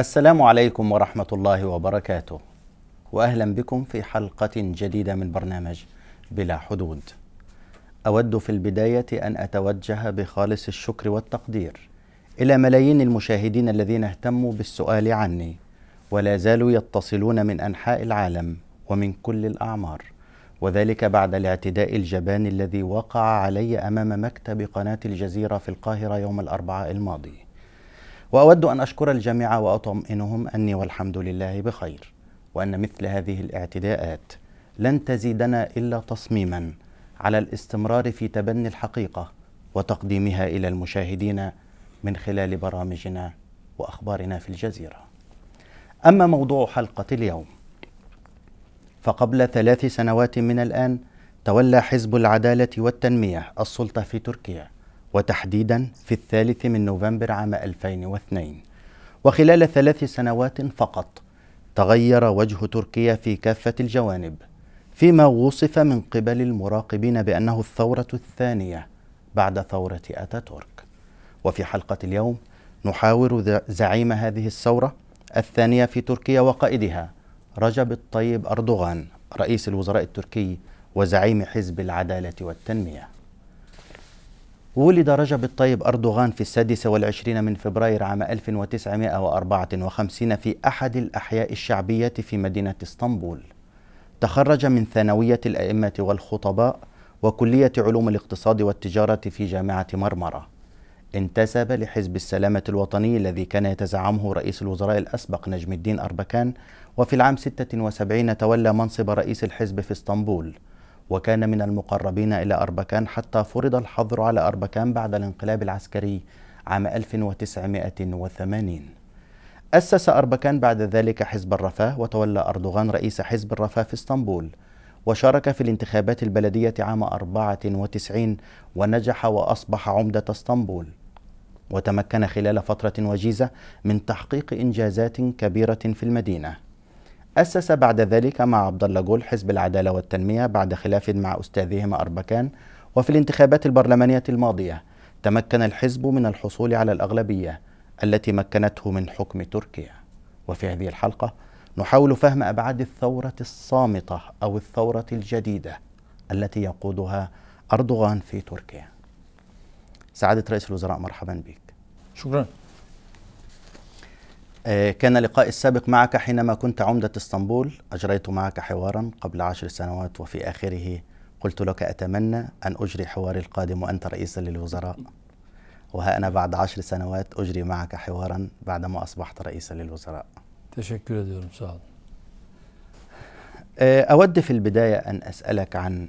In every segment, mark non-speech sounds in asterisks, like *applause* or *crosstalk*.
السلام عليكم ورحمة الله وبركاته وأهلا بكم في حلقة جديدة من برنامج بلا حدود أود في البداية أن أتوجه بخالص الشكر والتقدير إلى ملايين المشاهدين الذين اهتموا بالسؤال عني ولا زالوا يتصلون من أنحاء العالم ومن كل الأعمار وذلك بعد الاعتداء الجبان الذي وقع علي أمام مكتب قناة الجزيرة في القاهرة يوم الأربعاء الماضي واود ان اشكر الجميع واطمئنهم اني والحمد لله بخير وان مثل هذه الاعتداءات لن تزيدنا الا تصميما على الاستمرار في تبني الحقيقه وتقديمها الى المشاهدين من خلال برامجنا واخبارنا في الجزيره. اما موضوع حلقه اليوم فقبل ثلاث سنوات من الان تولى حزب العداله والتنميه السلطه في تركيا وتحديدا في الثالث من نوفمبر عام 2002 وخلال ثلاث سنوات فقط تغير وجه تركيا في كافة الجوانب فيما وصف من قبل المراقبين بأنه الثورة الثانية بعد ثورة أتاتورك وفي حلقة اليوم نحاور زعيم هذه الثورة الثانية في تركيا وقائدها رجب الطيب أردوغان رئيس الوزراء التركي وزعيم حزب العدالة والتنمية ولد رجب الطيب أردوغان في السادسة والعشرين من فبراير عام 1954 في أحد الأحياء الشعبية في مدينة اسطنبول تخرج من ثانوية الأئمة والخطباء وكلية علوم الاقتصاد والتجارة في جامعة مرمرة انتسب لحزب السلامة الوطني الذي كان يتزعمه رئيس الوزراء الأسبق نجم الدين أربكان وفي العام 76 تولى منصب رئيس الحزب في اسطنبول وكان من المقربين إلى أربكان حتى فرض الحظر على أربكان بعد الانقلاب العسكري عام 1980 أسس أربكان بعد ذلك حزب الرفاه وتولى أردوغان رئيس حزب الرفاه في اسطنبول وشارك في الانتخابات البلدية عام 94 ونجح وأصبح عمدة اسطنبول وتمكن خلال فترة وجيزة من تحقيق إنجازات كبيرة في المدينة أسس بعد ذلك مع عبد الله جول حزب العدالة والتنمية بعد خلاف مع أستاذهما أربكان وفي الانتخابات البرلمانية الماضية تمكن الحزب من الحصول على الأغلبية التي مكنته من حكم تركيا وفي هذه الحلقة نحاول فهم أبعاد الثورة الصامتة أو الثورة الجديدة التي يقودها أردوغان في تركيا سعادة رئيس الوزراء مرحبا بك شكرا آه، كان لقائي السابق معك حينما كنت عمدة اسطنبول أجريت معك حوارا قبل عشر سنوات وفي آخره قلت لك أتمنى أن أجري حواري القادم وأنت رئيسا للوزراء وها أنا بعد عشر سنوات أجري معك حوارا بعدما أصبحت رئيسا للوزراء تشكر دكتور مساعد آه، أود في البداية أن أسألك عن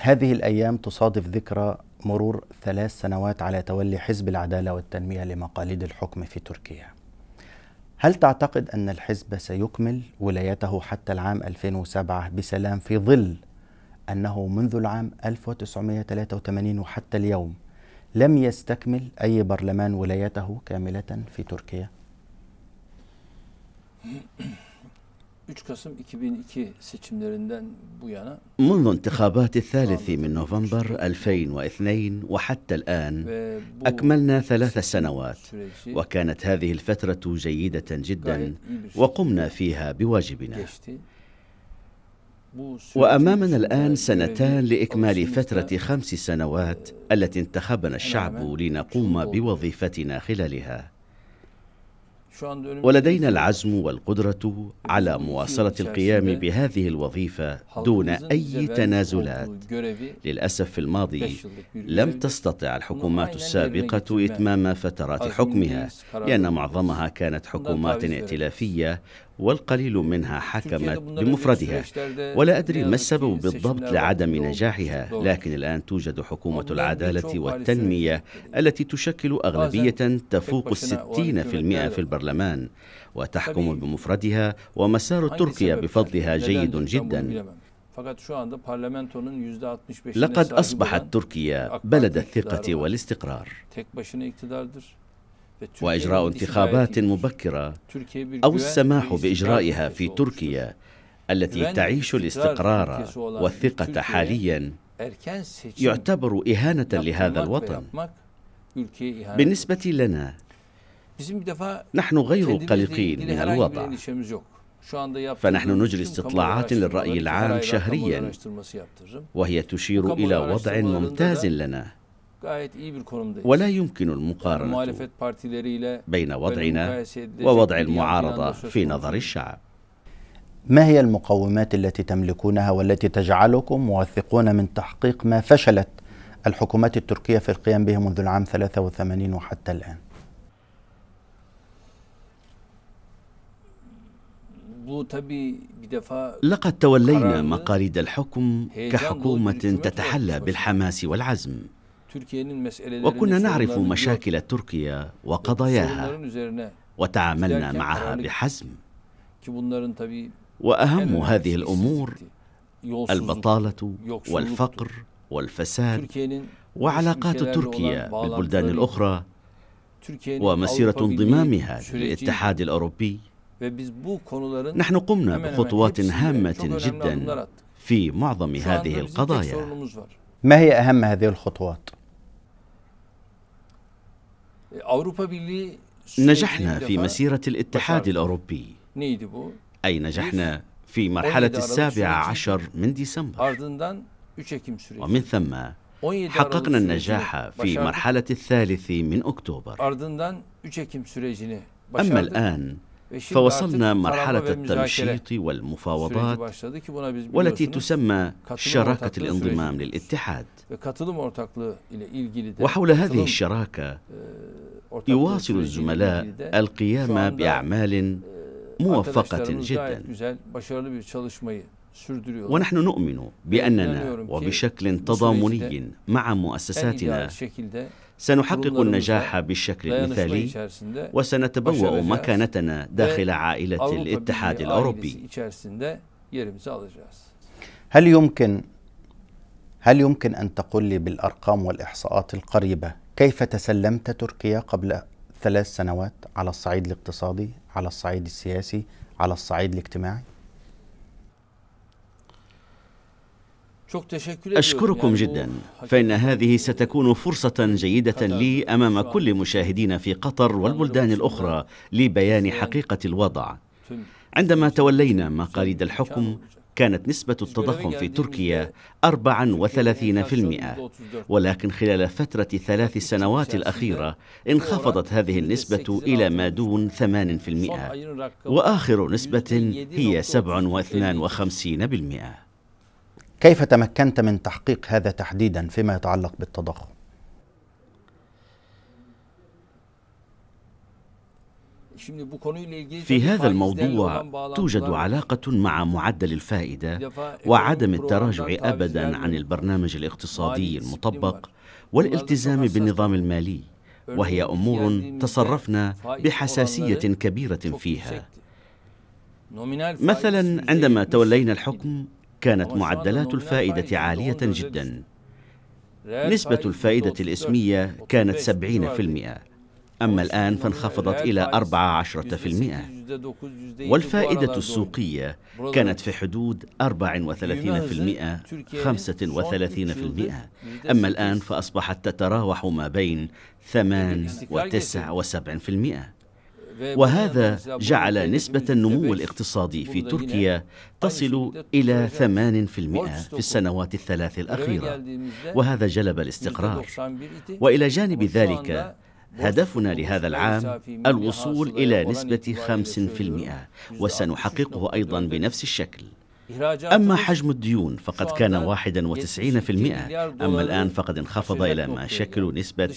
هذه الأيام تصادف ذكرى مرور ثلاث سنوات على تولي حزب العدالة والتنمية لمقاليد الحكم في تركيا هل تعتقد أن الحزب سيكمل ولايته حتى العام 2007 بسلام في ظل أنه منذ العام 1983 وحتى اليوم لم يستكمل أي برلمان ولايته كاملة في تركيا؟ 3 Kasım 2002 seçimlerinden bu yana منذ انتخابات الثالث من نوفمبر 2002 وحتى الآن أكملنا ثلاث سنوات وكانت هذه الفترة جيدة جدا وقمنا فيها بواجبنا وأمامنا الآن سنتان لإكمال فترة خمس سنوات التي انتخبنا الشعب لنقوم بوظيفتنا خلالها ولدينا العزم والقدرة على مواصلة القيام بهذه الوظيفة دون أي تنازلات. للأسف في الماضي لم تستطع الحكومات السابقة إتمام فترات حكمها لأن معظمها كانت حكومات ائتلافية والقليل منها حكمت بمفردها ولا أدري ما السبب بالضبط لعدم نجاحها لكن الآن توجد حكومة العدالة والتنمية التي تشكل أغلبية تفوق الستين في المئة في البرلمان وتحكم بمفردها ومسار تركيا بفضلها جيد جدا لقد أصبحت تركيا بلد الثقة والاستقرار واجراء انتخابات مبكره او السماح باجرائها في تركيا التي تعيش الاستقرار والثقه حاليا يعتبر اهانه لهذا الوطن بالنسبه لنا نحن غير قلقين من الوضع فنحن نجري استطلاعات للرأي العام شهريا وهي تشير إلى وضع ممتاز لنا ولا يمكن المقارنة بين وضعنا ووضع المعارضة في نظر الشعب. ما هي المقومات التي تملكونها والتي تجعلكم موثقون من تحقيق ما فشلت الحكومات التركية في القيام به منذ العام 83 وحتى الآن؟ لقد تولينا مقاليد الحكم كحكومة تتحلى بالحماس والعزم وكنا نعرف مشاكل تركيا وقضاياها وتعاملنا معها بحزم واهم هذه الامور البطاله والفقر والفساد وعلاقات تركيا بالبلدان الاخرى ومسيره انضمامها للاتحاد الاوروبي نحن قمنا بخطوات هامه جدا في معظم هذه القضايا ما هي اهم هذه الخطوات نجحنا في مسيرة الاتحاد الأوروبي أي نجحنا في مرحلة السابعة عشر من ديسمبر ومن ثم حققنا النجاح في مرحلة الثالث من أكتوبر أما الآن فوصلنا مرحلة التمشيط والمفاوضات والتي تسمى شراكة الانضمام للاتحاد وحول هذه الشراكة آه، يواصل الزملاء القيام بأعمال آه، موفقة جدا ونحن نؤمن بأننا وبشكل تضامني مع مؤسساتنا سنحقق النجاح بالشكل المثالي وسنتبوأ مكانتنا داخل عائلة الاتحاد الأوروبي هل يمكن هل يمكن أن تقول لي بالأرقام والإحصاءات القريبة كيف تسلمت تركيا قبل ثلاث سنوات على الصعيد الاقتصادي على الصعيد السياسي على الصعيد الاجتماعي أشكركم جدا فإن هذه ستكون فرصة جيدة لي أمام كل مشاهدين في قطر والبلدان الأخرى لبيان حقيقة الوضع عندما تولينا مقاليد الحكم كانت نسبة التضخم في تركيا 34% ولكن خلال فترة ثلاث سنوات الأخيرة انخفضت هذه النسبة إلى ما دون 8% وآخر نسبة هي 57% كيف تمكنت من تحقيق هذا تحديدا فيما يتعلق بالتضخم في هذا الموضوع توجد علاقة مع معدل الفائدة وعدم التراجع أبدا عن البرنامج الاقتصادي المطبق والالتزام بالنظام المالي وهي أمور تصرفنا بحساسية كبيرة فيها مثلا عندما تولينا الحكم كانت معدلات الفائدة عالية جدا نسبة الفائدة الإسمية كانت 70% أما الآن فانخفضت إلى 14% والفائدة السوقية كانت في حدود 34% 35% أما الآن فأصبحت تتراوح ما بين 8 و 9 و 7% وهذا جعل نسبة النمو الاقتصادي في تركيا تصل إلى 8% في السنوات الثلاث الأخيرة وهذا جلب الاستقرار وإلى جانب ذلك هدفنا لهذا العام الوصول إلى نسبة 5% وسنحققه أيضا بنفس الشكل أما حجم الديون فقد كان 91% أما الآن فقد انخفض إلى ما يشكل نسبة 63.4%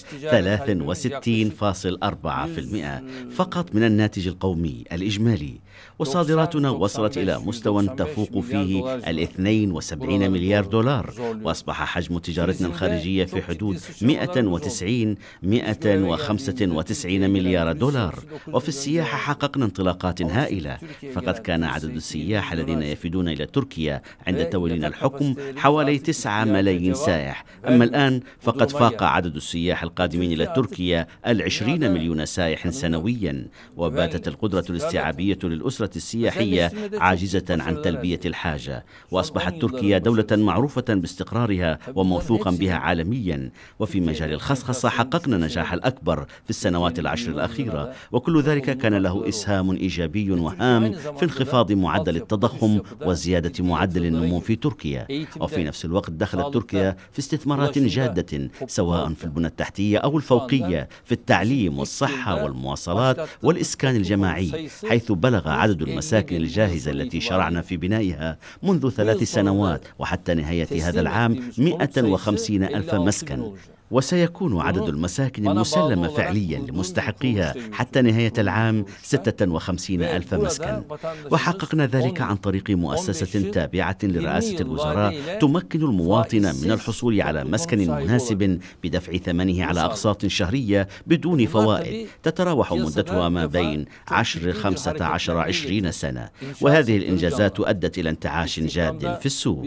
فقط من الناتج القومي الإجمالي وصادراتنا وصلت إلى مستوى تفوق فيه ال 72 مليار دولار وأصبح حجم تجارتنا الخارجية في حدود 190 195 مليار دولار وفي السياحة حققنا انطلاقات هائلة فقد كان عدد السياح الذين يفدون إلى تركيا عند إيه، تولين الحكم حوالي 9 ملايين سائح أما الآن فقد فاق عدد السياح القادمين إلى تركيا العشرين مليون سائح سنويا وباتت القدرة الاستيعابية للأسرة السياحية عاجزة عن تلبية الحاجة وأصبحت تركيا دولة معروفة باستقرارها وموثوقا بها عالميا وفي مجال الخصخصة حققنا نجاح الأكبر في السنوات العشر الأخيرة وكل ذلك كان له إسهام إيجابي وهام يعني في انخفاض معدل التضخم وزيادة زيادة معدل النمو في تركيا وفي نفس الوقت دخلت تركيا في استثمارات جادة سواء في البنى التحتية أو الفوقية في التعليم والصحة والمواصلات والإسكان الجماعي حيث بلغ عدد المساكن الجاهزة التي شرعنا في بنائها منذ ثلاث سنوات وحتى نهاية هذا العام 150 ألف مسكن وسيكون عدد المساكن المسلمة فعليا لمستحقيها حتى نهاية العام 56 ألف مسكن وحققنا ذلك عن طريق مؤسسة تابعة لرئاسة الوزراء تمكن المواطن من الحصول على مسكن مناسب بدفع ثمنه على أقساط شهرية بدون فوائد تتراوح مدتها ما بين 10 15 20 سنة وهذه الإنجازات أدت إلى انتعاش جاد في السوق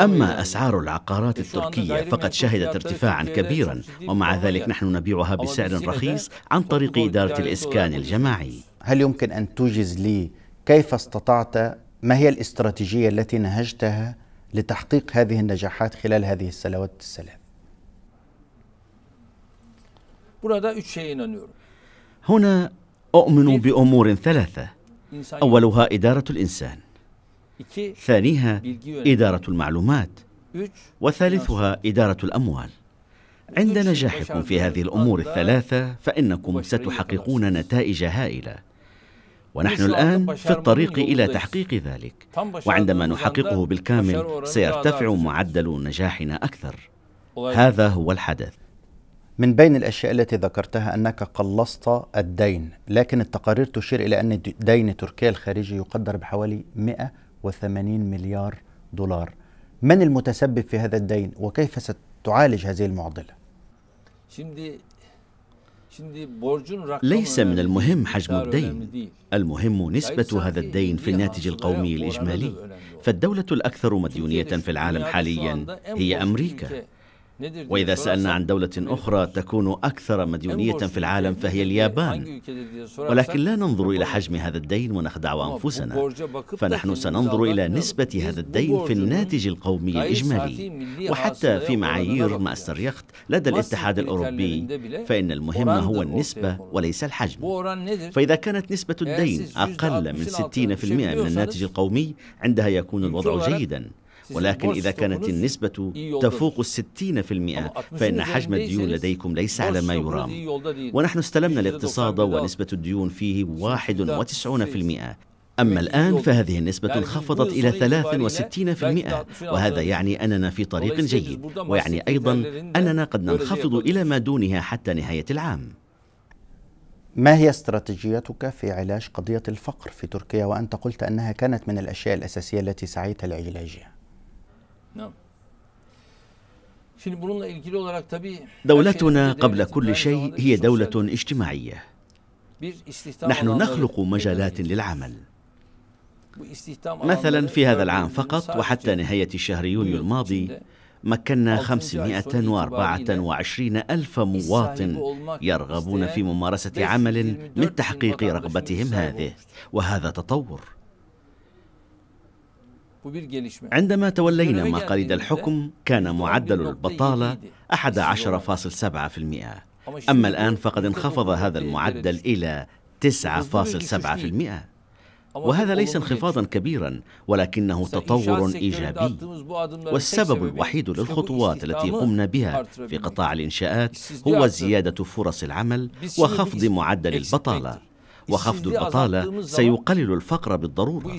أما أسعار العقارات التركية فقد شهدت ارتفاعا كبيرا صغيرا ومع ذلك نحن نبيعها بسعر رخيص عن طريق إدارة الإسكان الجماعي هل يمكن أن توجز لي كيف استطعت ما هي الاستراتيجية التي نهجتها لتحقيق هذه النجاحات خلال هذه السنوات الثلاث هنا أؤمن بأمور ثلاثة أولها إدارة الإنسان ثانيها إدارة المعلومات وثالثها إدارة الأموال عند نجاحكم في هذه الأمور الثلاثة فإنكم ستحققون نتائج هائلة ونحن الآن في الطريق إلى تحقيق ذلك وعندما نحققه بالكامل سيرتفع معدل نجاحنا أكثر طيب. هذا هو الحدث من بين الأشياء التي ذكرتها أنك قلصت الدين لكن التقارير تشير إلى أن دين تركيا الخارجي يقدر بحوالي 180 مليار دولار من المتسبب في هذا الدين وكيف ست تعالج هذه المعضلة ليس من المهم حجم الدين المهم نسبة هذا الدين في الناتج القومي الإجمالي فالدولة الأكثر مديونية في العالم حاليا هي أمريكا وإذا سألنا عن دولة أخرى تكون أكثر مديونية في العالم فهي اليابان ولكن لا ننظر إلى حجم هذا الدين ونخدع أنفسنا فنحن سننظر إلى نسبة هذا الدين في الناتج القومي الإجمالي وحتى في معايير ماستر يخت لدى الاتحاد الأوروبي فإن المهم هو النسبة وليس الحجم فإذا كانت نسبة الدين أقل من 60% من الناتج القومي عندها يكون الوضع جيداً ولكن إذا كانت النسبة تفوق الستين في المئة فإن حجم الديون لديكم ليس على ما يرام ونحن استلمنا الاقتصاد ونسبة الديون فيه 91% أما الآن فهذه النسبة انخفضت إلى 63% وهذا يعني أننا في طريق جيد ويعني أيضا أننا قد ننخفض إلى ما دونها حتى نهاية العام ما هي استراتيجيتك في علاج قضية الفقر في تركيا وأنت قلت أنها كانت من الأشياء الأساسية التي سعيت لعلاجها؟ نعم. دولتنا قبل كل شيء هي دولة اجتماعية نحن نخلق مجالات للعمل مثلا في هذا العام فقط وحتى نهاية شهر يونيو الماضي مكنا 524 ألف مواطن يرغبون في ممارسة عمل من تحقيق رغبتهم هذه وهذا تطور عندما تولينا مقاليد الحكم كان معدل البطالة 11.7% أما الآن فقد انخفض هذا المعدل إلى 9.7% وهذا ليس انخفاضا كبيرا ولكنه تطور ايجابي والسبب الوحيد للخطوات التي قمنا بها في قطاع الانشاءات هو زياده فرص العمل وخفض معدل البطاله وخفض البطالة سيقلل الفقر بالضرورة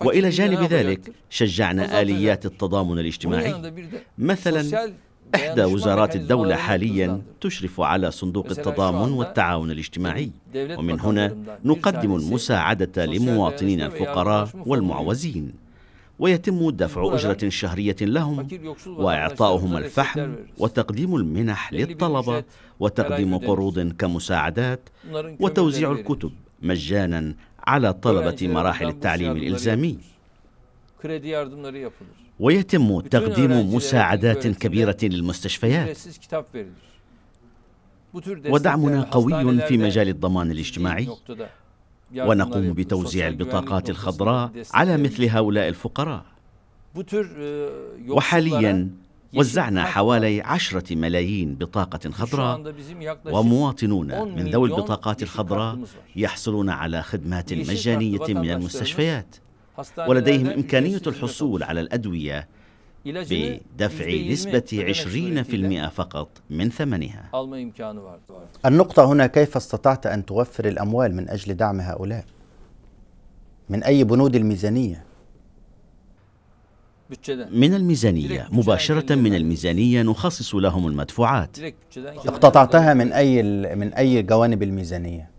وإلى جانب ذلك شجعنا آليات التضامن الاجتماعي مثلا إحدى وزارات الدولة حاليا تشرف على صندوق التضامن والتعاون الاجتماعي ومن هنا نقدم المساعدة لمواطنين الفقراء والمعوزين ويتم دفع أجرة شهرية لهم وإعطاؤهم الفحم وتقديم المنح للطلبة وتقديم قروض كمساعدات وتوزيع الكتب مجانا على طلبة مراحل التعليم الإلزامي ويتم تقديم مساعدات كبيرة للمستشفيات ودعمنا قوي في مجال الضمان الاجتماعي ونقوم بتوزيع البطاقات الخضراء على مثل هؤلاء الفقراء آه، وحاليا وزعنا حوالي عشرة ملايين بطاقة خضراء ومواطنون من ذوي البطاقات الخضراء يحصلون على خدمات مجانية من المستشفيات ولديهم إمكانية الحصول على الأدوية بدفع نسبة 20% فقط من ثمنها النقطة هنا كيف استطعت أن توفر الأموال من أجل دعم هؤلاء؟ من أي بنود الميزانية؟ من الميزانية مباشرة من الميزانية نخصص لهم المدفوعات اقتطعتها من أي من أي جوانب الميزانية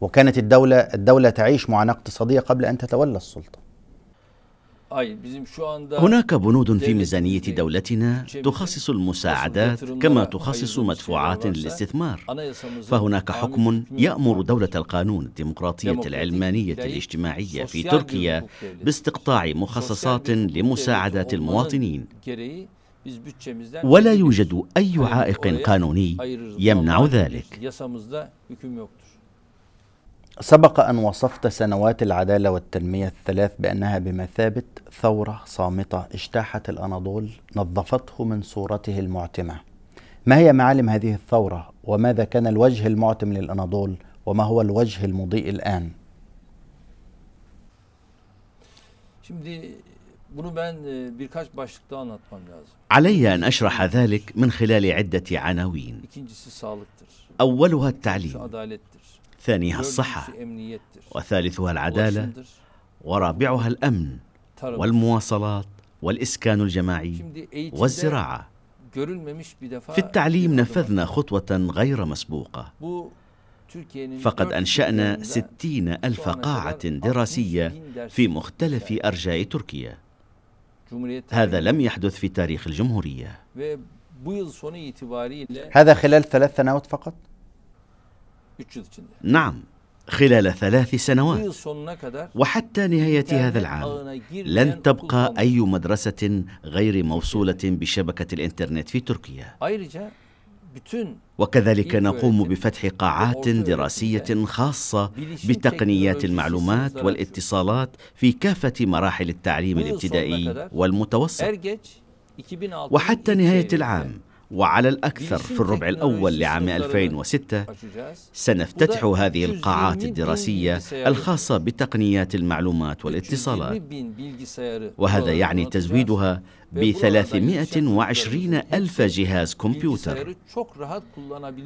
وكانت الدولة الدولة تعيش معاناة اقتصادية قبل أن تتولى السلطة هناك بنود في ميزانية دولتنا تخصص المساعدات كما تخصص مدفوعات للاستثمار فهناك حكم يأمر دولة القانون الديمقراطية العلمانية الاجتماعية في تركيا باستقطاع مخصصات لمساعدات المواطنين ولا يوجد أي عائق قانوني يمنع ذلك سبق أن وصفت سنوات العدالة والتنمية الثلاث بأنها بمثابة ثورة صامتة اجتاحت الأناضول نظفته من صورته المعتمة ما هي معالم هذه الثورة وماذا كان الوجه المعتم للأناضول وما هو الوجه المضيء الآن e, علي أن أشرح ذلك من خلال عدة عناوين. أولها التعليم. ثانيها الصحة وثالثها العدالة ورابعها الأمن والمواصلات والإسكان الجماعي والزراعة في التعليم نفذنا خطوة غير مسبوقة فقد أنشأنا ستين ألف قاعة دراسية في مختلف أرجاء تركيا هذا لم يحدث في تاريخ الجمهورية هذا خلال ثلاث سنوات فقط؟ نعم خلال ثلاث سنوات وحتى نهاية هذا العام لن تبقى أي مدرسة غير موصولة بشبكة الإنترنت في تركيا وكذلك نقوم بفتح قاعات دراسية خاصة بتقنيات المعلومات والاتصالات في كافة مراحل التعليم الابتدائي والمتوسط وحتى نهاية العام وعلى الأكثر في الربع الأول لعام 2006 سنفتتح هذه القاعات الدراسية الخاصة بتقنيات المعلومات والاتصالات وهذا يعني تزويدها ب 320 ألف جهاز كمبيوتر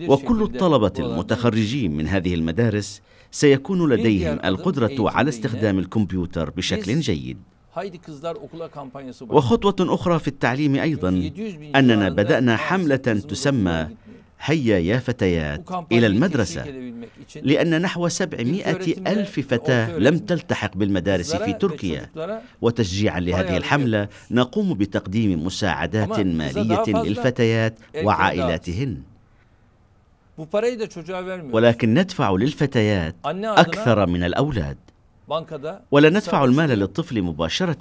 وكل الطلبة المتخرجين من هذه المدارس سيكون لديهم القدرة على استخدام الكمبيوتر بشكل جيد وخطوة أخرى في التعليم أيضا أننا بدأنا حملة تسمى هيا يا فتيات إلى المدرسة لأن نحو 700 ألف فتاة لم تلتحق بالمدارس في تركيا وتشجيعا لهذه الحملة نقوم بتقديم مساعدات مالية للفتيات وعائلاتهن ولكن ندفع للفتيات أكثر من الأولاد ولا ندفع المال للطفل مباشرة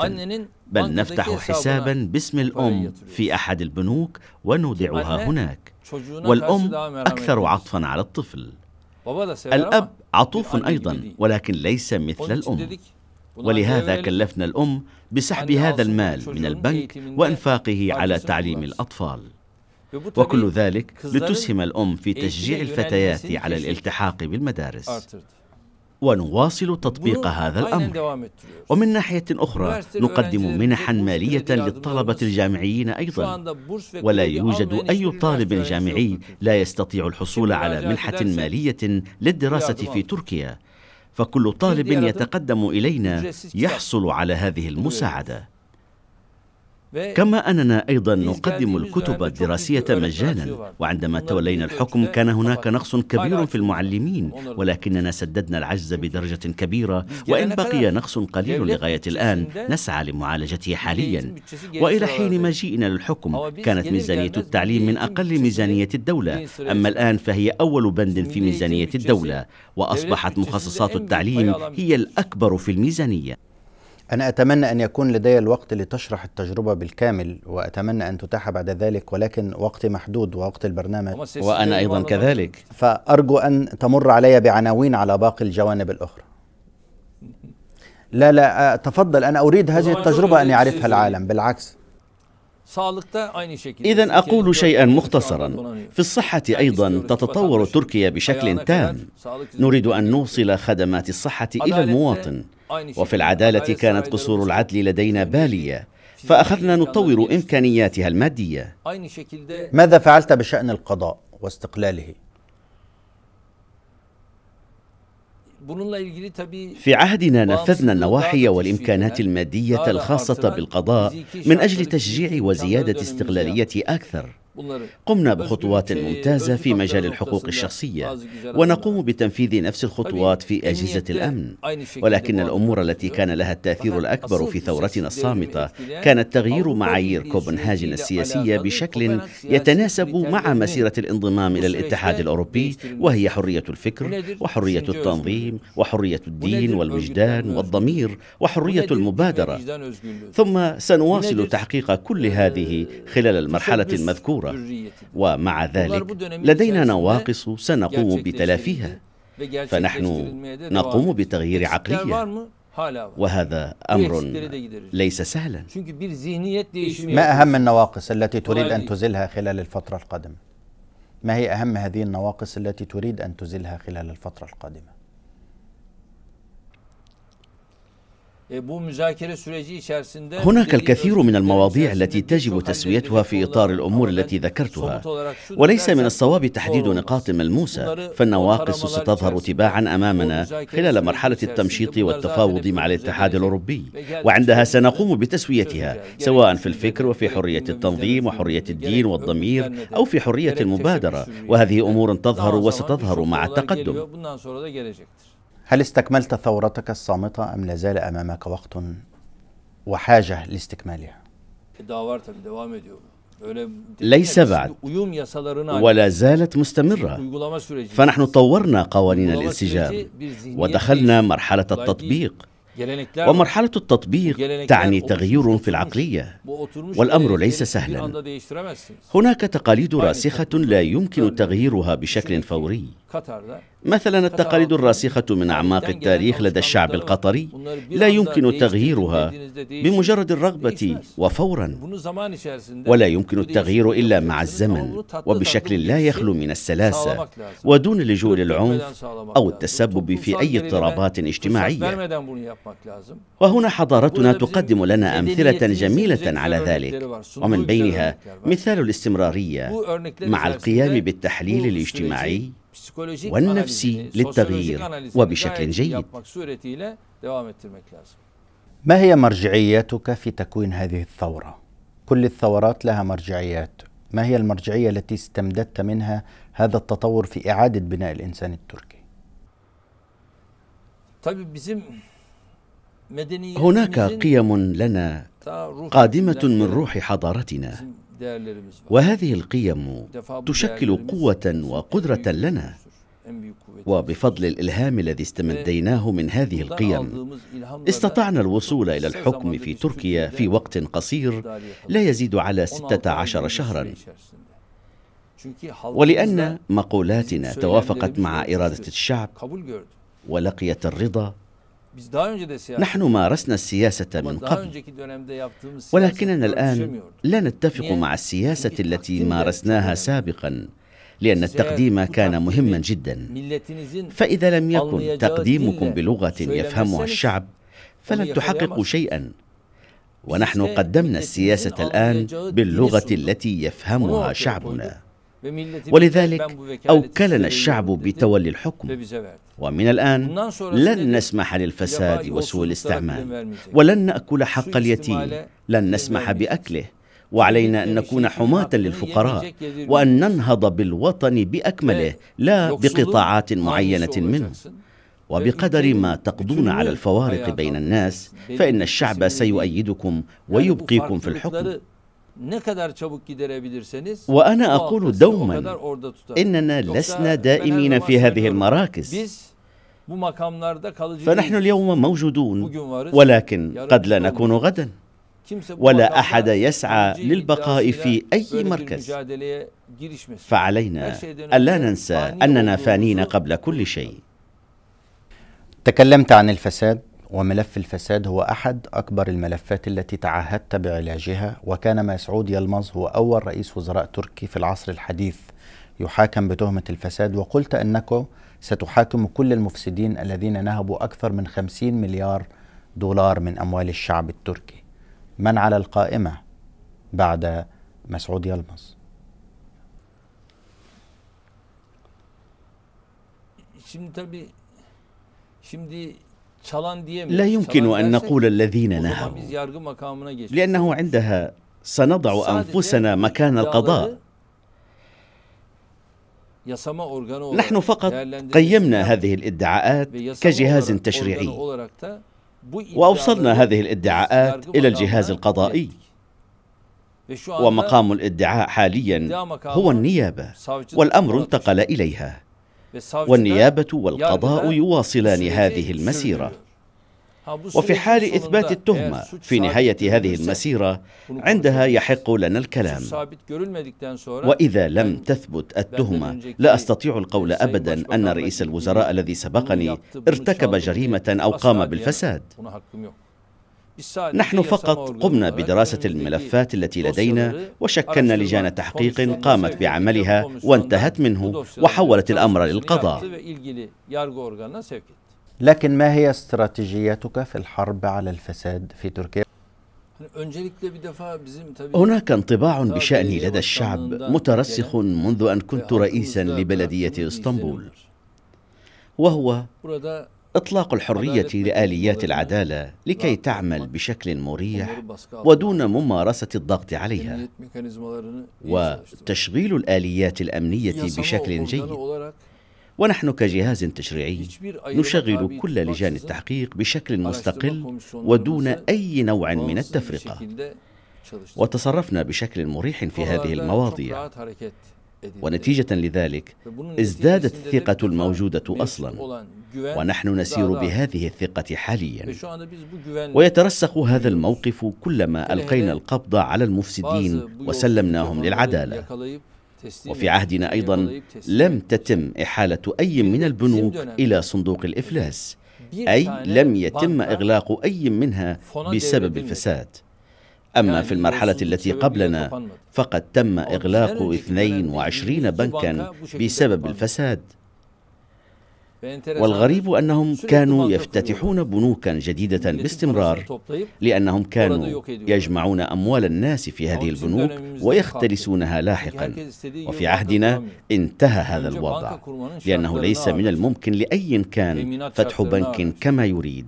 بل نفتح حسابا باسم الأم في أحد البنوك ونودعها هناك والأم أكثر عطفا على الطفل الأب عطوف أيضا ولكن ليس مثل الأم ولهذا كلفنا الأم بسحب هذا المال من البنك وإنفاقه على تعليم الأطفال وكل ذلك لتسهم الأم في تشجيع الفتيات على الالتحاق بالمدارس ونواصل تطبيق هذا الأمر ومن ناحية أخرى نقدم منحا مالية للطلبة الجامعيين أيضا ولا يوجد أي طالب جامعي لا يستطيع الحصول على منحة مالية للدراسة في تركيا فكل طالب يتقدم إلينا يحصل على هذه المساعدة كما أننا أيضا نقدم الكتب الدراسية مجانا وعندما تولينا الحكم كان هناك نقص كبير في المعلمين ولكننا سددنا العجز بدرجة كبيرة وإن بقي نقص قليل لغاية الآن نسعى لمعالجته حاليا وإلى حين مجيئنا للحكم كانت ميزانية التعليم من أقل ميزانية الدولة أما الآن فهي أول بند في ميزانية الدولة وأصبحت مخصصات التعليم هي الأكبر في الميزانية أنا أتمنى أن يكون لدي الوقت لتشرح التجربة بالكامل وأتمنى أن تتاح بعد ذلك ولكن وقتي محدود ووقت البرنامج وأنا أيضا كذلك فأرجو أن تمر علي بعناوين على باقي الجوانب الأخرى لا لا تفضل أنا أريد هذه التجربة أن يعرفها العالم بالعكس إذا أقول شيئا مختصرا في الصحة أيضا تتطور تركيا بشكل تام نريد أن نوصل خدمات الصحة إلى المواطن وفي العدالة كانت قصور العدل لدينا بالية فأخذنا نطور إمكانياتها المادية ماذا فعلت بشأن القضاء واستقلاله؟ في عهدنا نفذنا النواحي والإمكانات المادية الخاصة بالقضاء من أجل تشجيع وزيادة استقلالية أكثر قمنا بخطوات ممتازة في مجال الحقوق الشخصية ونقوم بتنفيذ نفس الخطوات في أجهزة الأمن ولكن الأمور التي كان لها التأثير الأكبر في ثورتنا الصامتة كانت تغيير معايير كوبنهاجن السياسية بشكل يتناسب مع مسيرة الانضمام إلى الاتحاد الأوروبي وهي حرية الفكر وحرية التنظيم وحرية الدين والوجدان والضمير وحرية المبادرة ثم سنواصل تحقيق كل هذه خلال المرحلة المذكورة الضروره ومع ذلك لدينا نواقص سنقوم بتلافيها فنحن نقوم بتغيير عقليه وهذا امر ليس سهلا ما اهم النواقص التي تريد ان تزلها خلال الفتره القادمه ما هي اهم هذه النواقص التي تريد ان تزلها خلال الفتره القادمه E, هناك الكثير من المواضيع التي تجب تسويتها في إطار الأمور التي ذكرتها وليس من الصواب تحديد نقاط ملموسة فالنواقص ستظهر تباعا أمامنا خلال مرحلة التمشيط والتفاوض مع الاتحاد الأوروبي وعندها سنقوم بتسويتها سواء في الفكر وفي حرية التنظيم وحرية الدين والضمير أو في حرية المبادرة وهذه أمور تظهر وستظهر مع التقدم هل استكملت ثورتك الصامتة أم لا زال أمامك وقت وحاجة لاستكمالها؟ ليس بعد ولا زالت مستمرة فنحن طورنا قوانين الانسجام ودخلنا مرحلة التطبيق ومرحلة التطبيق تعني تغيير في العقلية والأمر ليس سهلا هناك تقاليد راسخة لا يمكن تغييرها بشكل فوري مثلا التقاليد الراسخة من أعماق التاريخ لدى الشعب القطري لا يمكن تغييرها بمجرد الرغبة وفورا ولا يمكن التغيير إلا مع الزمن وبشكل لا يخلو من السلاسة ودون اللجوء للعنف أو التسبب في أي اضطرابات اجتماعية وهنا حضارتنا تقدم لنا أمثلة جميلة على ذلك ومن بينها مثال الاستمرارية مع القيام بالتحليل الاجتماعي والنفسي للتغيير وبشكل جيد ما هي مرجعياتك في تكوين هذه الثورة؟ كل الثورات لها مرجعيات ما هي المرجعية التي استمددت منها هذا التطور في إعادة بناء الإنسان التركي؟ طيب، هناك قيم لنا قادمة من روح حضارتنا وهذه القيم تشكل قوه وقدره لنا وبفضل الالهام الذي استمديناه من هذه القيم استطعنا الوصول الى الحكم في تركيا في وقت قصير لا يزيد على 16 شهرا ولان مقولاتنا توافقت مع اراده الشعب ولقيت الرضا نحن مارسنا السياسة من قبل ولكننا الآن لا نتفق مع السياسة التي مارسناها سابقا لأن التقديم كان مهما جدا فإذا لم يكن تقديمكم بلغة يفهمها الشعب فلن تحققوا شيئا ونحن قدمنا السياسة الآن باللغة التي يفهمها شعبنا ولذلك أوكلنا الشعب بتولي الحكم ومن الآن لن نسمح للفساد وسوء الاستعمال ولن نأكل حق اليتيم لن نسمح بأكله وعلينا ان نكون حماه للفقراء وان ننهض بالوطن باكمله لا بقطاعات معينه منه وبقدر ما تقضون على الفوارق بين الناس فان الشعب سيؤيدكم ويبقيكم في الحكم وأنا أقول دوما إننا لسنا دائمين في هذه المراكز فنحن اليوم موجودون ولكن قد لا نكون غدا ولا احد يسعى للبقاء في اي مركز فعلينا الا ننسى اننا فانين قبل كل شيء تكلمت عن الفساد وملف الفساد هو أحد أكبر الملفات التي تعهدت بعلاجها وكان مسعود يلمز يلمظ هو أول رئيس وزراء تركي في العصر الحديث يحاكم بتهمة الفساد وقلت أنك ستحاكم كل المفسدين الذين نهبوا أكثر من 50 مليار دولار من أموال الشعب التركي من على القائمة بعد مسعود يلمظ Şimdi tabii şimdi لا يمكن أن نقول الذين نهوا لأنه عندها سنضع أنفسنا مكان القضاء نحن فقط قيمنا هذه الادعاءات كجهاز تشريعي واوصلنا هذه الادعاءات الى الجهاز القضائي ومقام الادعاء حاليا هو النيابه والامر انتقل اليها والنيابة والقضاء يواصلان هذه المسيرة وفي حال إثبات التهمة في نهاية هذه المسيرة عندها يحق لنا الكلام وإذا لم تثبت التهمة لا أستطيع القول أبدا أن رئيس الوزراء الذي سبقني ارتكب جريمة أو قام بالفساد نحن فقط قمنا بدراسة الملفات التي لدينا وشكلنا لجان تحقيق قامت بعملها وانتهت منه وحولت الأمر للقضاء لكن ما هي استراتيجيتك في الحرب على الفساد في تركيا؟ هناك انطباع بشأني لدى الشعب مترسخ منذ أن كنت رئيسا لبلدية اسطنبول وهو اطلاق الحريه لاليات العداله لكي نعم. تعمل بشكل مريح ودون ممارسه الضغط عليها وتشغيل الاليات الامنيه بشكل جيد ونحن كجهاز تشريعي نشغل كل لجان التحقيق بشكل مستقل ودون اي نوع من التفرقه وتصرفنا بشكل مريح في هذه المواضيع ونتيجه لذلك ازدادت الثقه الموجوده اصلا ونحن نسير بهذه الثقة حاليا ويترسخ هذا الموقف كلما ألقينا القبض على المفسدين وسلمناهم للعدالة وفي عهدنا أيضا لم تتم إحالة أي من البنوك إلى صندوق الإفلاس أي لم يتم إغلاق أي منها بسبب الفساد أما يعني في المرحلة التي قبلنا فقد تم إغلاق 22 بنكا بسبب الفساد والغريب انهم كانوا يفتتحون بنوكا جديده باستمرار طيب. لانهم كانوا يجمعون اموال الناس في هذه البنوك ويختلسونها لاحقا وفي عهدنا انتهى هذا الوضع لانه ليس من الممكن لاي كان فتح بنك كما يريد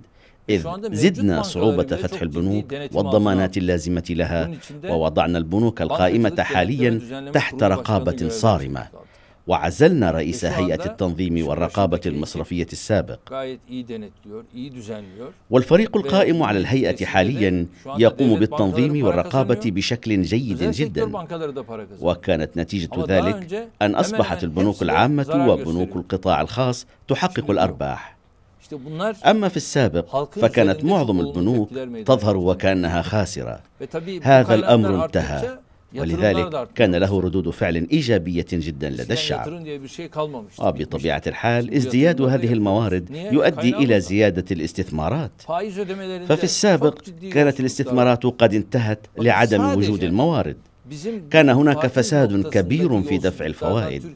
إذ زدنا صعوبة فتح البنوك والضمانات اللازمة لها ووضعنا البنوك القائمة حاليا تحت رقابة صارمة وعزلنا رئيس هيئة التنظيم والرقابة المصرفية السابق والفريق القائم على الهيئة حاليا يقوم بالتنظيم والرقابة بشكل جيد جدا وكانت نتيجة ذلك أن أصبحت البنوك العامة وبنوك القطاع الخاص تحقق الأرباح أما في السابق فكانت معظم البنوك تظهر وكأنها خاسرة هذا الأمر انتهى ولذلك كان له ردود فعل إيجابية جدا لدى الشعب وبطبيعة آه، الحال ازدياد هذه الموارد يؤدي إلى زيادة الاستثمارات ففي السابق كانت الاستثمارات قد انتهت لعدم وجود يعني الموارد كان هناك فساد كبير في دفع الفوائد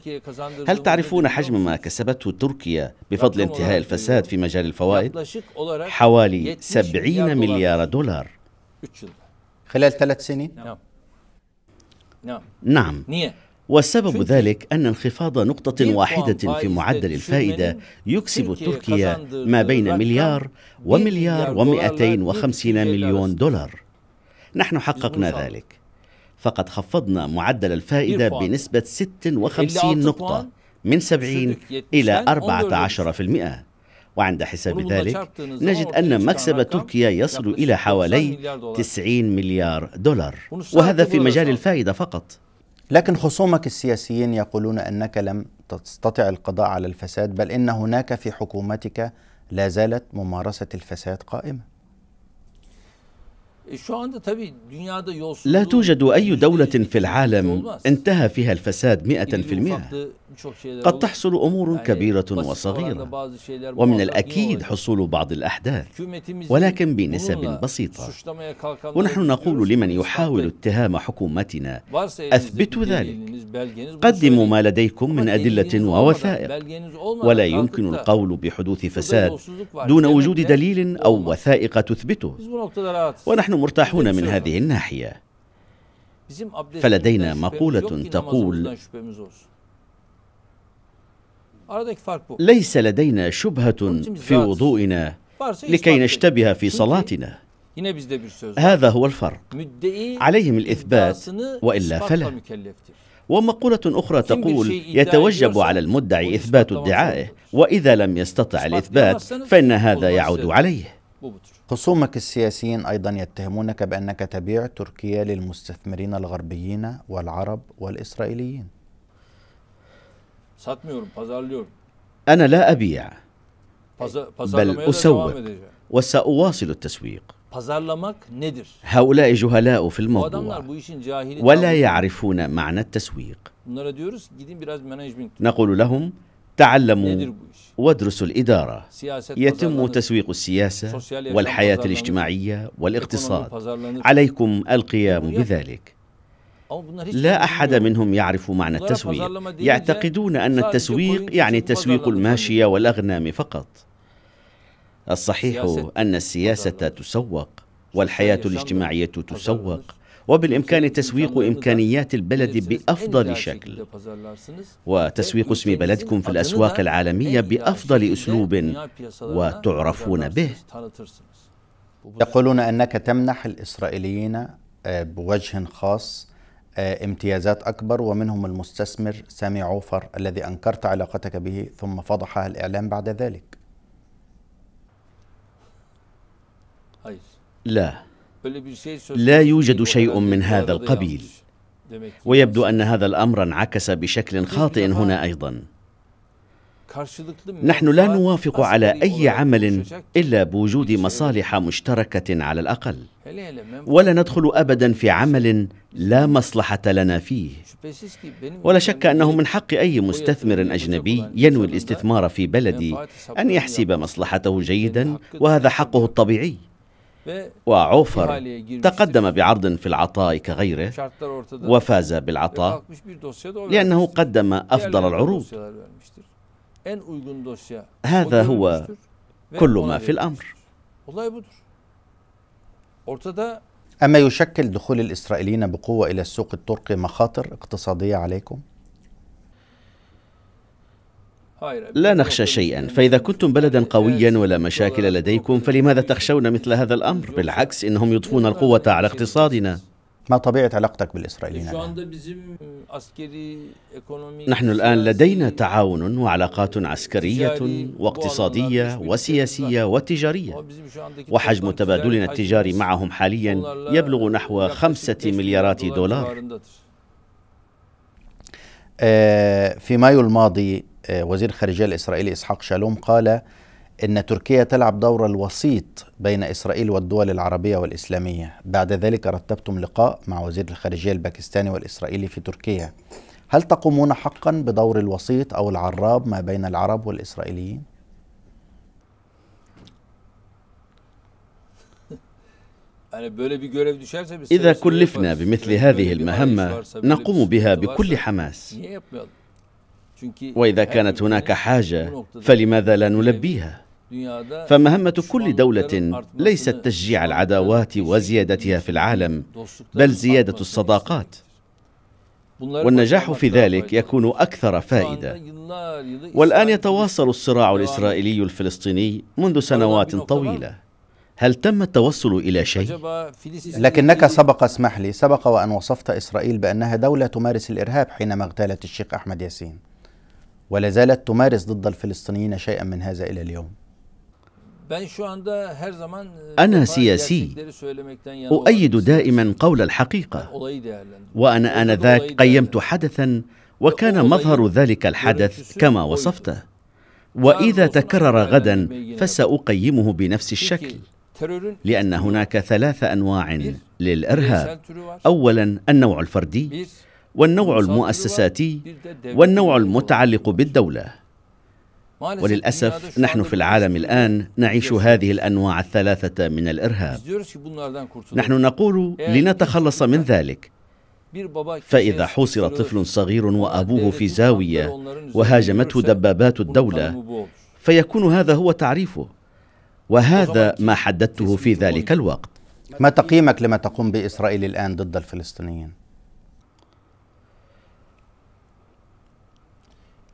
هل تعرفون حجم ما كسبته تركيا بفضل انتهاء الفساد في مجال الفوائد؟ حوالي 70 مليار دولار خلال ثلاث سنين؟ نعم. نعم نعم والسبب ذلك أن انخفاض نقطة واحدة في معدل الفائدة يكسب تركيا ما بين مليار ومليار ومئتين وخمسين مليون دولار نحن حققنا ذلك فقد خفضنا معدل الفائدة بنسبة 56 نقطة من 70 إلى 14% وعند حساب ذلك نجد أن مكسب تركيا يصل إلى حوالي 90 مليار دولار وهذا في مجال الفائدة فقط لكن خصومك السياسيين يقولون أنك لم تستطع القضاء على الفساد بل إن هناك في حكومتك لا زالت ممارسة الفساد قائمة إيه، طيب، لا توجد أي دولة في العالم انتهى فيها الفساد مئة في المئة قد تحصل امور يعني كبيره وصغيره ومن الاكيد حصول بعض الاحداث ولكن بنسب بسيطه ونحن نقول لمن يحاول اتهام حكومتنا اثبتوا ذلك قدموا ما لديكم من ادله ووثائق ولا يمكن القول بحدوث فساد دون وجود دليل او وثائق تثبته ونحن مرتاحون من هذه الناحيه فلدينا مقوله تقول ليس لدينا شبهة في وضوئنا لكي نشتبه في صلاتنا هذا هو الفرق عليهم الإثبات وإلا فلا ومقولة أخرى تقول يتوجب على المدعي إثبات ادعائه وإذا لم يستطع الإثبات فإن هذا يعود عليه خصومك السياسيين أيضا يتهمونك بأنك تبيع تركيا للمستثمرين الغربيين والعرب والإسرائيليين أنا لا أبيع بل أسوق وسأواصل التسويق هؤلاء جهلاء في الموضوع ولا يعرفون معنى التسويق نقول لهم تعلموا وادرسوا الإدارة يتم تسويق السياسة والحياة الاجتماعية والاقتصاد عليكم القيام بذلك لا أحد منهم يعرف معنى التسويق يعتقدون أن التسويق يعني تسويق الماشية والأغنام فقط الصحيح أن السياسة تسوق والحياة الاجتماعية تسوق وبالإمكان تسويق إمكانيات البلد بأفضل شكل وتسويق اسم بلدكم في الأسواق العالمية بأفضل أسلوب وتعرفون به يقولون أنك تمنح الإسرائيليين آه، بوجه خاص آه، امتيازات أكبر ومنهم المستثمر سامي عوفر الذي أنكرت علاقتك به ثم فضحها الإعلام بعد ذلك لا لا يوجد شيء من هذا القبيل ويبدو أن هذا الأمر انعكس بشكل خاطئ هنا أيضا نحن لا نوافق على أي عمل إلا بوجود مصالح مشتركة على الأقل ولا ندخل أبدا في عمل لا مصلحة لنا فيه ولا شك أنه من حق أي مستثمر أجنبي ينوي الاستثمار في بلدي أن يحسب مصلحته جيدا وهذا حقه الطبيعي وعوفر تقدم بعرض في العطاء كغيره وفاز بالعطاء لأنه قدم أفضل العروض هذا هو كل ما في الأمر أما يشكل دخول الإسرائيليين بقوة إلى السوق التركي مخاطر اقتصادية عليكم؟ لا نخشى شيئا فإذا كنتم بلدا قويا ولا مشاكل لديكم فلماذا تخشون مثل هذا الأمر؟ بالعكس إنهم يضفون القوة على اقتصادنا ما طبيعة علاقتك بالإسرائيليين؟ آه، نحن الآن لدينا تعاون وعلاقات عسكرية واقتصادية وسياسية وتجارية وحجم تبادلنا التجاري معهم حاليا يبلغ نحو خمسة مليارات دولار آه، في مايو الماضي آه، وزير الخارجية الإسرائيلي إسحاق شالوم قال ان تركيا تلعب دور الوسيط بين اسرائيل والدول العربيه والاسلاميه بعد ذلك رتبتم لقاء مع وزير الخارجيه الباكستاني والاسرائيلي في تركيا هل تقومون حقا بدور الوسيط او العراب ما بين العرب والاسرائيليين إذا كلفنا بمثل يعني هذه المهمة نقوم بها بكل حماس وإذا كانت هناك حاجة فلماذا لا نلبيها؟ فمهمه كل دوله ليست تشجيع العداوات وزيادتها في العالم بل زياده الصداقات والنجاح في ذلك يكون اكثر فائده والان يتواصل الصراع الاسرائيلي الفلسطيني منذ سنوات طويله هل تم التوصل الى شيء لكنك سبق اسمح لي سبق وان وصفت اسرائيل بانها دوله تمارس الارهاب حينما اغتالت الشيخ احمد ياسين ولا زالت تمارس ضد الفلسطينيين شيئا من هذا الى اليوم أنا سياسي e, أؤيد دائما قول الحقيقة وأنا آنذاك قيمت حدثا وكان مظهر ذلك الحدث كما وصفته وإذا تكرر غدا فسأقيمه بنفس الشكل لأن هناك ثلاث أنواع للإرهاب أولا النوع الفردي والنوع المؤسساتي والنوع المتعلق بالدولة وللاسف نحن في العالم الان نعيش هذه الانواع الثلاثه من الارهاب نحن نقول لنتخلص من ذلك فإذا حوصر طفل صغير وأبوه في زاوية وهاجمته دبابات الدولة فيكون هذا هو تعريفه وهذا ما حددته في ذلك الوقت ما تقييمك لما تقوم بإسرائيل الآن ضد الفلسطينيين؟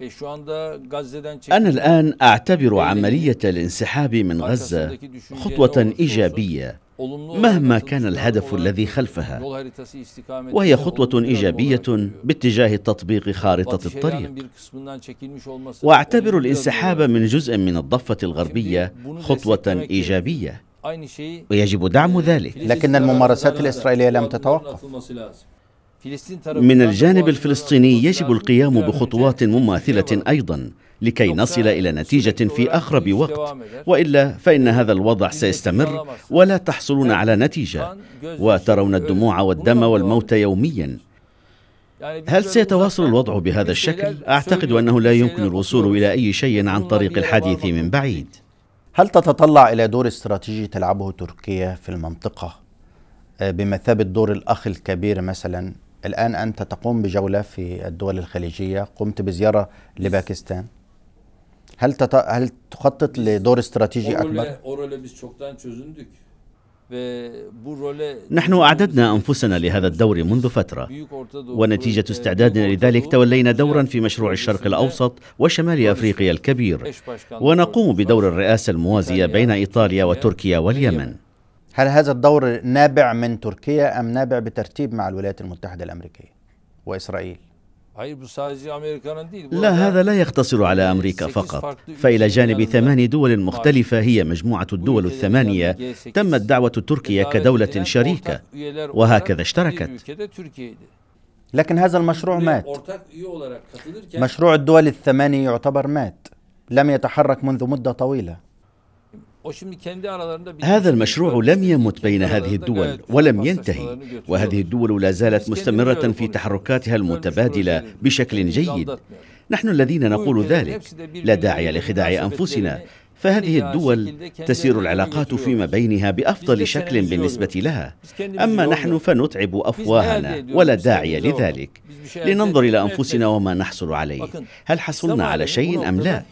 E, أنا الآن أعتبر عملية الانسحاب من غزة خطوة إيجابية مهما كان الهدف الذي خلفها وهي خطوة إيجابية باتجاه تطبيق خارطة الطريق وأعتبر الانسحاب من جزء من الضفة الغربية خطوة إيجابية ويجب دعم ذلك لكن الممارسات الإسرائيلية لم تتوقف من الجانب الفلسطيني يجب القيام بخطوات مماثلة أيضا لكي نصل إلى نتيجة في أقرب وقت وإلا فإن هذا الوضع سيستمر ولا تحصلون على نتيجة وترون الدموع والدم والموت يوميا يعني هل سيتواصل الوضع بهذا الشكل؟ أعتقد أنه لا يمكن الوصول إلى أي شيء عن طريق الحديث من بعيد هل تتطلع إلى دور استراتيجي تلعبه تركيا في المنطقة آه، بمثابة دور الأخ الكبير مثلا الآن أنت تقوم بجولة في الدول الخليجية قمت بزيارة لباكستان هل تط... هل تخطط لدور استراتيجي أكبر؟ نحن أعددنا أنفسنا لهذا الدور منذ فترة ونتيجة استعدادنا لذلك تولينا دورا في مشروع الشرق الأوسط وشمال أفريقيا الكبير ونقوم بدور الرئاسة الموازية بين إيطاليا وتركيا واليمن هل هذا الدور نابع من تركيا أم نابع بترتيب مع الولايات المتحدة الأمريكية وإسرائيل؟ لا هذا لا يقتصر على أمريكا فقط فإلى جانب ثمان دول مختلفة هي مجموعة الدول الثمانية تمت دعوة تركيا كدولة شريكة وهكذا اشتركت لكن هذا المشروع مات مشروع الدول الثمانية يعتبر مات لم يتحرك منذ مدة طويلة هذا المشروع لم يمت بين هذه الدول ولم ينتهي وهذه الدول لا زالت مستمرة في تحركاتها المتبادلة بشكل جيد نحن الذين نقول ذلك لا داعي لخداع أنفسنا فهذه الدول تسير العلاقات فيما بينها بافضل شكل بالنسبه لها اما نحن فنتعب افواهنا ولا داعي لذلك لننظر الى انفسنا وما نحصل عليه هل حصلنا على شيء ام لا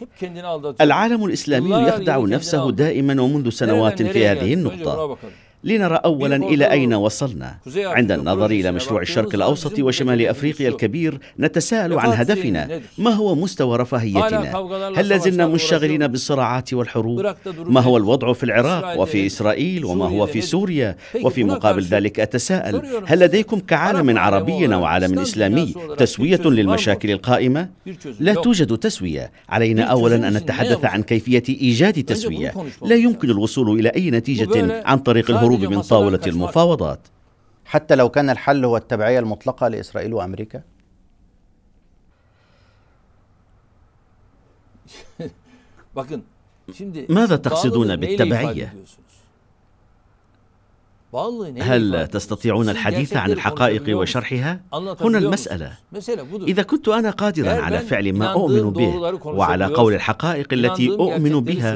العالم الاسلامي يخدع نفسه دائما ومنذ سنوات في هذه النقطه لنرى أولا إلى أين وصلنا عند النظر إلى مشروع الشرق الأوسط وشمال أفريقيا الكبير نتساءل عن هدفنا ما هو مستوى رفاهيتنا هل لازلنا منشغلين بالصراعات والحروب ما هو الوضع في العراق وفي إسرائيل وما هو في سوريا وفي مقابل ذلك أتساءل هل لديكم كعالم عربي أو عالم إسلامي تسوية للمشاكل القائمة لا توجد تسوية علينا أولا أن نتحدث عن كيفية إيجاد تسوية لا يمكن الوصول إلى أي نتيجة عن طريق الهروب المفروض من طاولة المفاوضات حتى لو كان الحل هو التبعية المطلقة لإسرائيل وأمريكا *laughs* ماذا تقصدون بالتبعية؟ هل تستطيعون الحديث عن الحقائق وشرحها؟ هنا المسألة إذا كنت أنا قادرا على فعل ما أؤمن به وعلى قول الحقائق التي أؤمن بها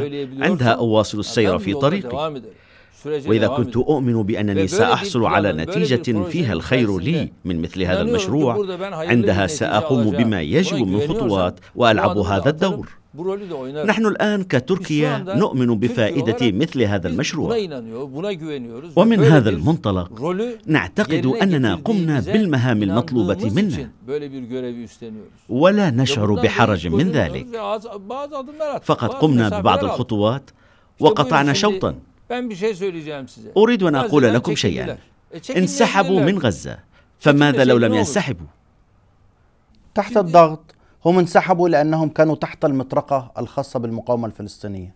عندها أواصل السير في طريقي واذا كنت اؤمن بانني ساحصل على نتيجه فيها الخير لي من مثل هذا المشروع عندها ساقوم بما يجب من خطوات والعب هذا الدور نحن الان كتركيا نؤمن بفائده مثل هذا المشروع ومن هذا المنطلق نعتقد اننا قمنا بالمهام المطلوبه منا ولا نشعر بحرج من ذلك فقد قمنا ببعض الخطوات وقطعنا شوطا أريد أن أقول لكم شيئا e, انسحبوا من غزة فماذا لو لم ينسحبوا؟ تحت الضغط هم انسحبوا لأنهم كانوا تحت المطرقة الخاصة بالمقاومة الفلسطينية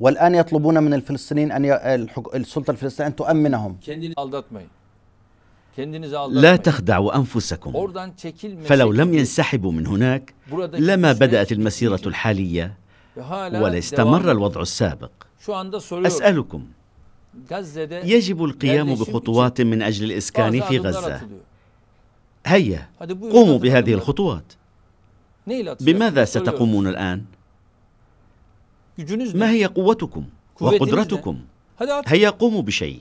والآن يطلبون من الفلسطينيين أن ي... السلطة الفلسطينية أن تؤمنهم لا تخدعوا أنفسكم فلو لم ينسحبوا من هناك لما بدأت المسيرة الحالية ولا استمر الوضع السابق Şu anda soruyorum. أسألكم يجب القيام بخطوات من أجل الإسكان في غزة هيا قوموا بهذه الخطوات بماذا ستقومون الآن؟ ما هي قوتكم وقدرتكم؟ هيا قوموا بشيء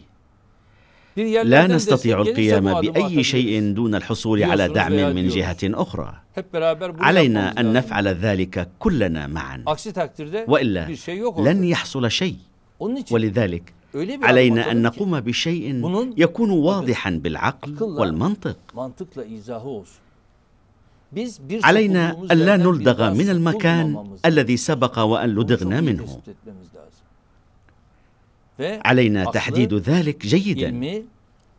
لا نستطيع القيام باي شيء دون الحصول على دعم من جهه اخرى علينا ان نفعل ذلك كلنا معا والا لن يحصل شيء ولذلك علينا ان نقوم بشيء يكون واضحا بالعقل والمنطق علينا ألا نلدغ من المكان الذي سبق وأن لدغنا منه علينا تحديد ذلك جيدا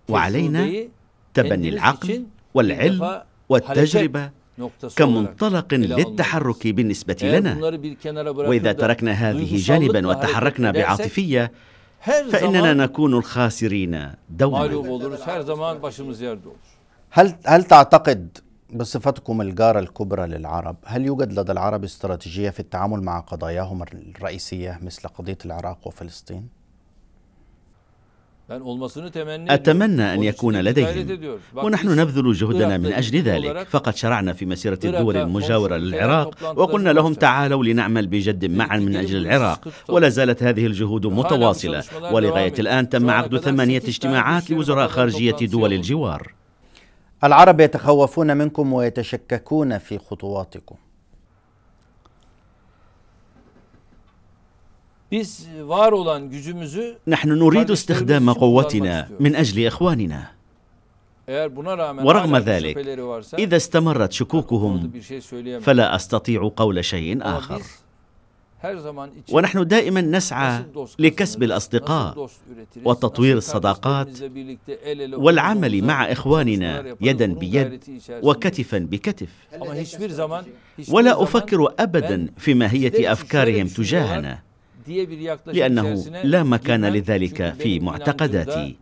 وعلينا تبني العقل والعلم والتجربة كمنطلق للتحرك بالنسبة لنا وإذا تركنا هذه جانبا وتحركنا بعاطفية فإننا نكون الخاسرين دوما هل, هل تعتقد بصفتكم الجارة الكبرى للعرب هل يوجد لدى العرب استراتيجية في التعامل مع قضاياهم الرئيسية مثل قضية العراق وفلسطين؟ أتمنى أن يكون لديهم ونحن نبذل جهدنا من أجل ذلك فقد شرعنا في مسيرة الدول المجاورة للعراق وقلنا لهم تعالوا لنعمل بجد معا من أجل العراق ولا زالت هذه الجهود متواصلة ولغاية الآن تم عقد ثمانية اجتماعات لوزراء خارجية دول الجوار العرب يتخوفون منكم ويتشككون في خطواتكم نحن نريد استخدام قوتنا من أجل إخواننا ورغم ذلك إذا استمرت شكوكهم فلا أستطيع قول شيء آخر ونحن دائما نسعى لكسب الاصدقاء وتطوير الصداقات والعمل مع اخواننا يدا بيد وكتفا بكتف ولا افكر ابدا في ماهيه افكارهم تجاهنا لأنه لا مكان لذلك في معتقداتي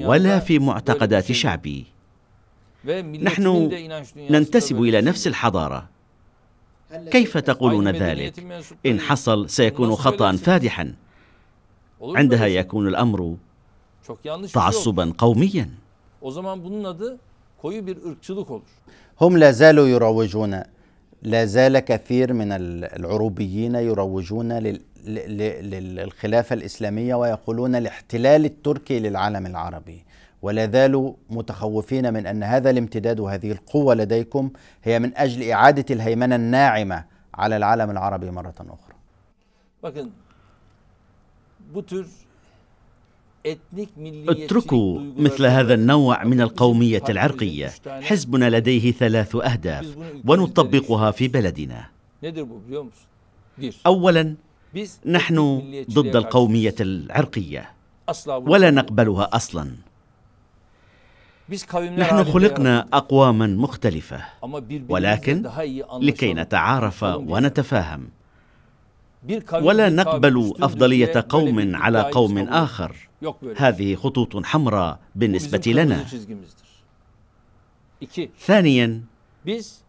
ولا في معتقدات شعبي نحن ننتسب إلى نفس الحضارة كيف تقولون ذلك؟ إن حصل سيكون خطأ فادحا عندها يكون الأمر تعصبا قوميا هم لا زالوا يروجون لا زال كثير من العروبيين يروجون للخلافة الإسلامية ويقولون الاحتلال التركي للعالم العربي ولا زالوا متخوفين من أن هذا الامتداد وهذه القوة لديكم هي من أجل إعادة الهيمنة الناعمة على العالم العربي مرة أخرى. Bakın bu tür اتركوا مثل هذا النوع من القومية العرقية حزبنا لديه ثلاث أهداف ونطبقها في بلدنا أولا نحن ضد القومية العرقية ولا نقبلها أصلا نحن خلقنا أقواما مختلفة ولكن لكي نتعارف ونتفاهم ولا نقبل افضليه قوم على قوم اخر هذه خطوط حمراء بالنسبه لنا ثانيا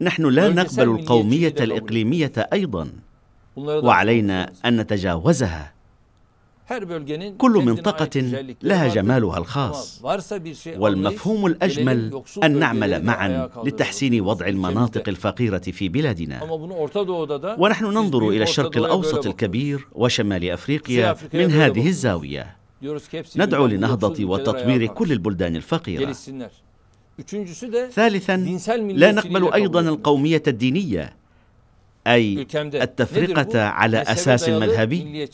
نحن لا نقبل القوميه الاقليميه ايضا وعلينا ان نتجاوزها كل منطقة لها جمالها الخاص والمفهوم الأجمل أن نعمل معا لتحسين وضع المناطق الفقيرة في بلادنا ونحن ننظر إلى الشرق الأوسط الكبير وشمال أفريقيا من هذه الزاوية ندعو لنهضة وتطوير كل البلدان الفقيرة ثالثا لا نقبل أيضا القومية الدينية أي التفرقة على أساس مذهبي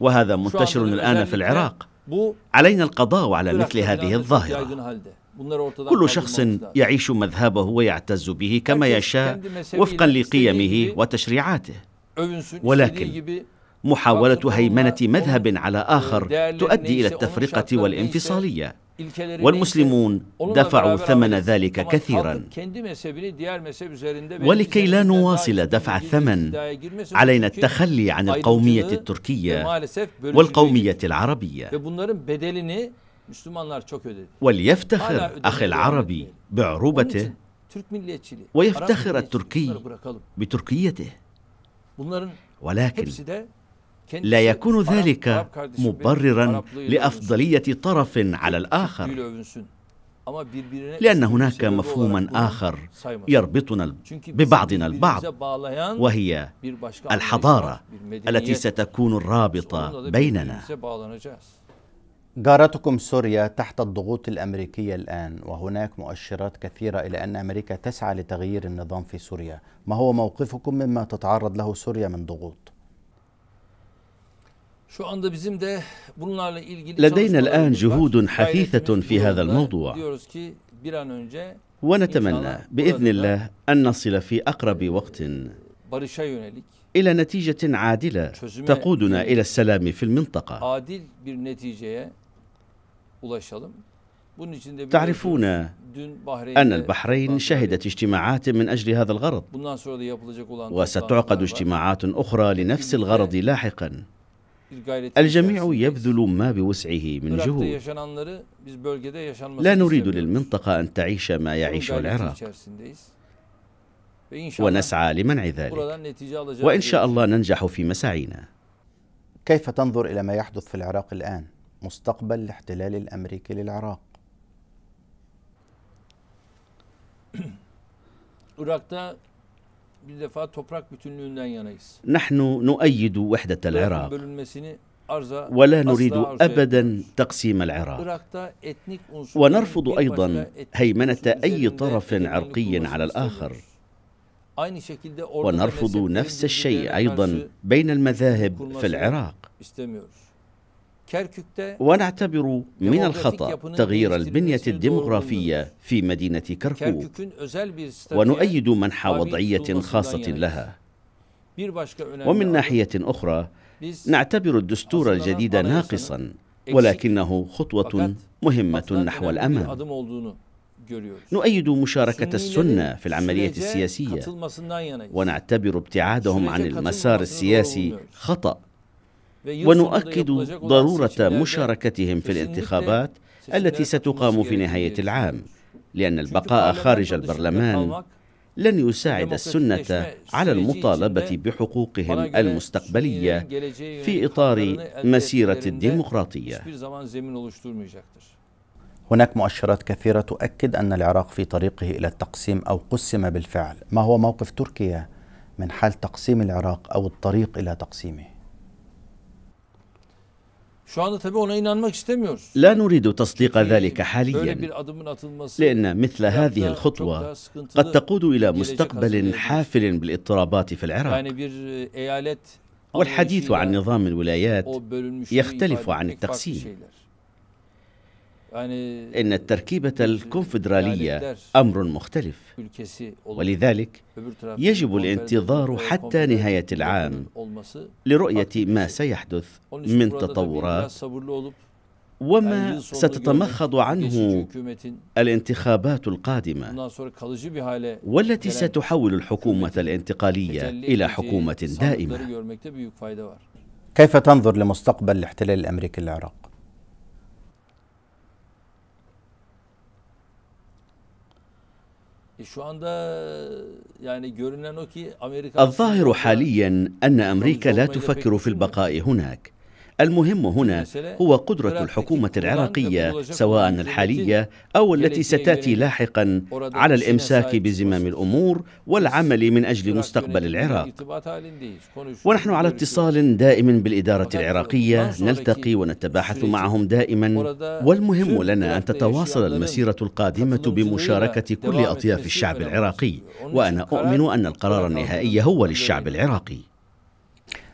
وهذا منتشر الآن في العراق علينا القضاء على مثل هذه الظاهرة كل شخص يعيش مذهبه ويعتز به كما يشاء وفقا لقيمه وتشريعاته ولكن محاولة هيمنة مذهب على آخر تؤدي إلى التفرقة والانفصالية والمسلمون دفعوا ثمن ذلك كثيرا ولكي لا نواصل دفع الثمن علينا التخلي عن القومية التركية والقومية العربية وليفتخر أخي العربي بعروبته ويفتخر التركي بتركيته ولكن لا يكون ذلك مبررا لافضليه طرف على الاخر لان هناك مفهوما اخر يربطنا ببعضنا البعض وهي الحضاره التي ستكون الرابطه بيننا جارتكم سوريا تحت الضغوط الامريكيه الان وهناك مؤشرات كثيره الى ان امريكا تسعى لتغيير النظام في سوريا ما هو موقفكم مما تتعرض له سوريا من ضغوط لدينا الآن جهود حثيثة في هذا الموضوع ونتمنى بإذن الله أن نصل في أقرب وقت إلى نتيجة عادلة تقودنا إلى السلام في المنطقة تعرفون أن البحرين شهدت اجتماعات من أجل هذا الغرض وستعقد اجتماعات أخرى لنفس الغرض لاحقاً الجميع يبذل ما بوسعه من جهود لا نريد للمنطقة أن تعيش ما يعيشه العراق ونسعى لمنع ذلك وإن شاء الله ننجح في مساعينا كيف تنظر إلى ما يحدث في العراق الآن مستقبل الاحتلال الأمريكي للعراق *clears throat* bir defa toprak bütünlüğünden yanayız. نحن نؤيد وحدة العراق. ولا نريد أبدا تقسيم العراق ونرفض أيضا هيمنة أي طرف عرقي على الآخر ونرفض نفس الشيء أيضا بين المذاهب في العراق ونعتبر من الخطأ تغيير البنية الديمغرافية في مدينة كركوك ونؤيد منحى وضعية خاصة لها ومن ناحية أخرى نعتبر الدستور الجديد ناقصا ولكنه خطوة مهمة نحو الأمام نؤيد مشاركة السنة في العملية السياسية ونعتبر ابتعادهم عن المسار السياسي خطأ ونؤكد ضروره مشاركتهم في الانتخابات التي ستقام في نهايه العام لان البقاء خارج البرلمان لن يساعد السنه على المطالبه بحقوقهم المستقبليه في اطار مسيره الديمقراطيه هناك مؤشرات كثيره تؤكد ان العراق في طريقه الى التقسيم او قسم بالفعل ما هو موقف تركيا من حال تقسيم العراق او الطريق الى تقسيمه لا نريد تصديق ذلك حاليا لأن مثل هذه الخطوة قد تقود إلى مستقبل حافل بالاضطرابات في العراق e, والحديث عن نظام الولايات يختلف عن التقسيم يعني إن التركيبة الكونفدرالية يعني أمر مختلف ولذلك يجب الانتظار حتى نهاية العام لرؤية ما سيحدث من تطورات وما يعني ستتمخض عنه الانتخابات القادمة والتي ستحول الحكومة الانتقالية إلى حكومة دائمة كيف تنظر لمستقبل الاحتلال الأمريكي للعراق؟ E, e, الظاهر حاليا أن أمريكا لا تفكر في البقاء هناك المهم هنا هو قدرة الحكومة العراقية سواء الحالية أو التي ستأتي لاحقا على الإمساك بزمام الأمور والعمل من أجل مستقبل العراق ونحن على اتصال دائم بالإدارة العراقية نلتقي ونتباحث معهم دائما والمهم لنا أن تتواصل المسيرة القادمة بمشاركة كل أطياف الشعب العراقي وأنا أؤمن أن القرار النهائي هو للشعب العراقي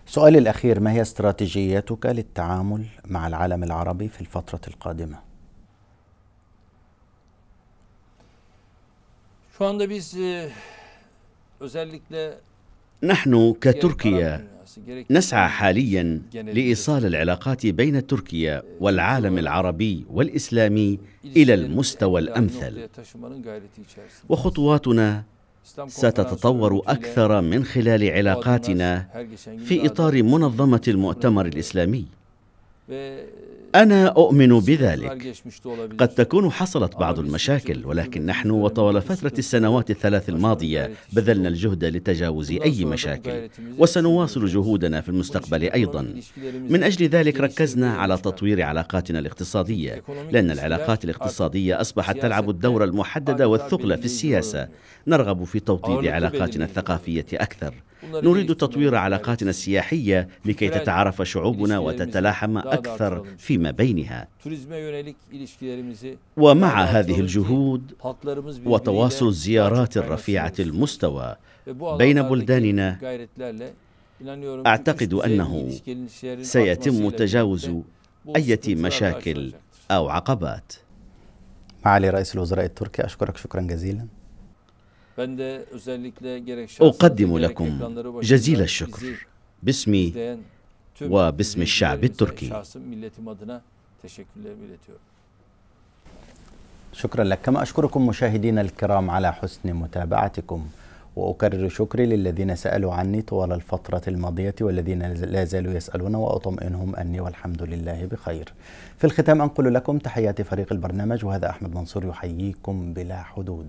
سؤالي الأخير ما هي استراتيجيتك للتعامل مع العالم العربي في الفترة القادمة؟ e, نحن كتركيا نسعى حاليا لايصال العلاقات بين تركيا e, والعالم العربي والاسلامي الى المستوى الامثل وخطواتنا ستتطور اكثر من خلال علاقاتنا في اطار منظمه المؤتمر الاسلامي أنا أؤمن بذلك قد تكون حصلت بعض المشاكل ولكن نحن وطوال فترة السنوات الثلاث الماضية بذلنا الجهد لتجاوز أي مشاكل وسنواصل جهودنا في المستقبل أيضا من أجل ذلك ركزنا على تطوير علاقاتنا الاقتصادية لأن العلاقات الاقتصادية أصبحت تلعب الدور المحدد والثقل في السياسة نرغب في توطيد علاقاتنا الثقافية أكثر نريد تطوير علاقاتنا السياحية لكي تتعرف شعوبنا وتتلاحم أكثر فيما بينها ومع هذه الجهود وتواصل الزيارات الرفيعة المستوى بين بلداننا أعتقد أنه سيتم تجاوز أي مشاكل أو عقبات معالي رئيس الوزراء التركي أشكرك شكرا جزيلا أقدم لكم جزيل الشكر باسمي وباسم الشعب التركي شكرا لك كما أشكركم مشاهدينا الكرام على حسن متابعتكم وأكرر شكري للذين سألوا عني طوال الفترة الماضية والذين لا زالوا يسألون وأطمئنهم أني والحمد لله بخير في الختام أنقل لكم تحياتي فريق البرنامج وهذا أحمد منصور يحييكم بلا حدود